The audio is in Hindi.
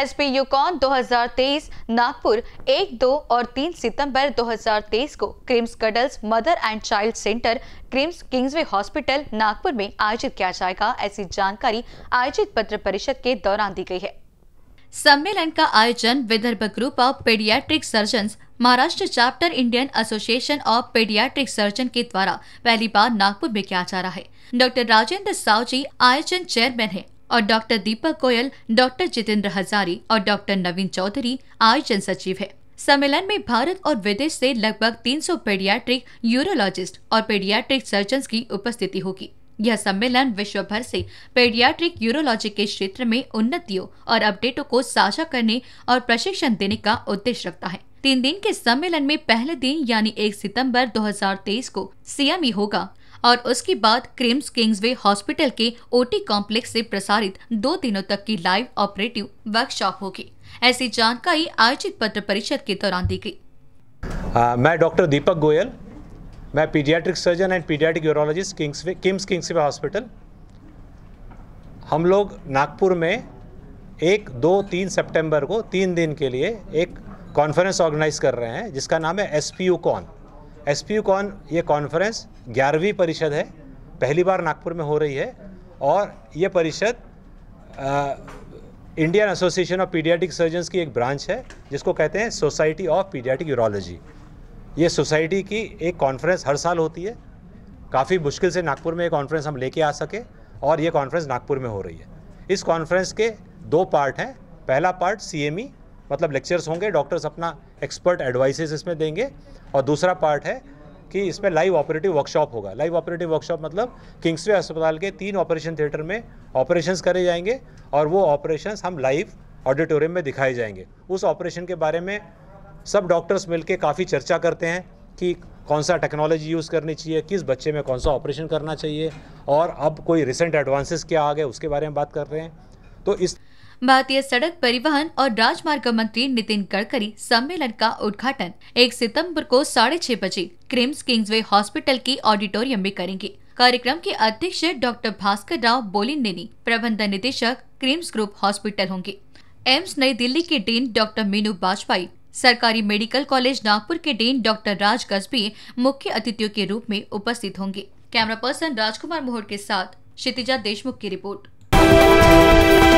एस पी यूकॉन 2023 नागपुर 1, 2 और 3 सितंबर 2023 को KIMS cuddles mother and child centre KIMS Kingsway hospital Nagpur में आयोजित किया जाएगा ऐसी जानकारी आयोजित पत्र परिषद के दौरान दी गई है सम्मेलन का आयोजन Vidarbha group of paediatric surgeon Maharashtra chapter Indian association of paediatric surgeon के द्वारा पहली बार नागपुर में किया जा रहा है डॉक्टर राजेंद्र साव जी आयोजन चेयरमैन है और डॉक्टर दीपक गोयल डॉक्टर जितेंद्र हजारी और डॉक्टर नवीन चौधरी आयोजन सचिव है सम्मेलन में भारत और विदेश से लगभग 300 पेडियाट्रिक यूरोलॉजिस्ट और पेडियाट्रिक सर्जन की उपस्थिति होगी यह सम्मेलन विश्व भर से पेडियाट्रिक यूरोलॉजी के क्षेत्र में उन्नतियों और अपडेटों को साझा करने और प्रशिक्षण देने का उद्देश्य रखता है तीन दिन के सम्मेलन में पहले दिन यानी 1 सितंबर 2023 को सीएमई होगा और उसके बाद क्रिम्स किंग्सवे हॉस्पिटल के ओटी कॉम्प्लेक्स से प्रसारित दो दिनों तक की लाइव ऑपरेटिव वर्कशॉप होगी ऐसी जानकारी आयोजित पत्र परिषद के दौरान दी गई मैं डॉक्टर दीपक गोयल मैं paediatric surgeon and paediatric urologist Kingsway KIMS Kingsway hospital हम लोग नागपुर में एक दो तीन सितंबर को तीन दिन के लिए एक कॉन्फ्रेंस ऑर्गेनाइज कर रहे हैं जिसका नाम है S P U con S P con ये कॉन्फ्रेंस ग्यारहवीं परिषद है पहली बार नागपुर में हो रही है और ये परिषद Indian association of paediatric surgeons की एक ब्रांच है जिसको कहते हैं सोसाइटी ऑफ पीडियाटिक यूरोलॉजी ये सोसाइटी की एक कॉन्फ्रेंस हर साल होती है काफ़ी मुश्किल से नागपुर में ये कॉन्फ्रेंस हम लेके आ सके और ये कॉन्फ्रेंस नागपुर में हो रही है इस कॉन्फ्रेंस के दो पार्ट हैं पहला पार्ट सी e, मतलब लेक्चर्स होंगे डॉक्टर्स अपना एक्सपर्ट एडवाइसेस इसमें देंगे और दूसरा पार्ट है कि इसमें लाइव ऑपरेटिव वर्कशॉप होगा लाइव ऑपरेटिव वर्कशॉप मतलब किंग्सवे अस्पताल के तीन ऑपरेशन थिएटर में ऑपरेशंस करे जाएंगे और वो ऑपरेशंस हम लाइव ऑडिटोरियम में दिखाए जाएंगे उस ऑपरेशन के बारे में सब डॉक्टर्स मिलके काफ़ी चर्चा करते हैं कि कौन सा टेक्नोलॉजी यूज़ करनी चाहिए किस बच्चे में कौन सा ऑपरेशन करना चाहिए और अब कोई रिसेंट एडवांसेस क्या आ गए उसके बारे में बात कर रहे हैं तो इस भारतीय सड़क परिवहन और राजमार्ग मंत्री नितिन गडकरी सम्मेलन का उद्घाटन 1 सितंबर को साढ़े छह बजे क्रिम्स किंग्सवे हॉस्पिटल की ऑडिटोरियम में करेंगे कार्यक्रम के अध्यक्ष डॉक्टर भास्कर राव बोलिंदेनी प्रबंध निदेशक क्रिम्स ग्रुप हॉस्पिटल होंगे एम्स नई दिल्ली के डीन डॉक्टर मीनू बाजपाई सरकारी मेडिकल कॉलेज नागपुर के डीन डॉक्टर राज गजबी मुख्य अतिथियों के रूप में उपस्थित होंगे कैमरा पर्सन राजकुमार मोहर के साथ क्षितिजा देशमुख की रिपोर्ट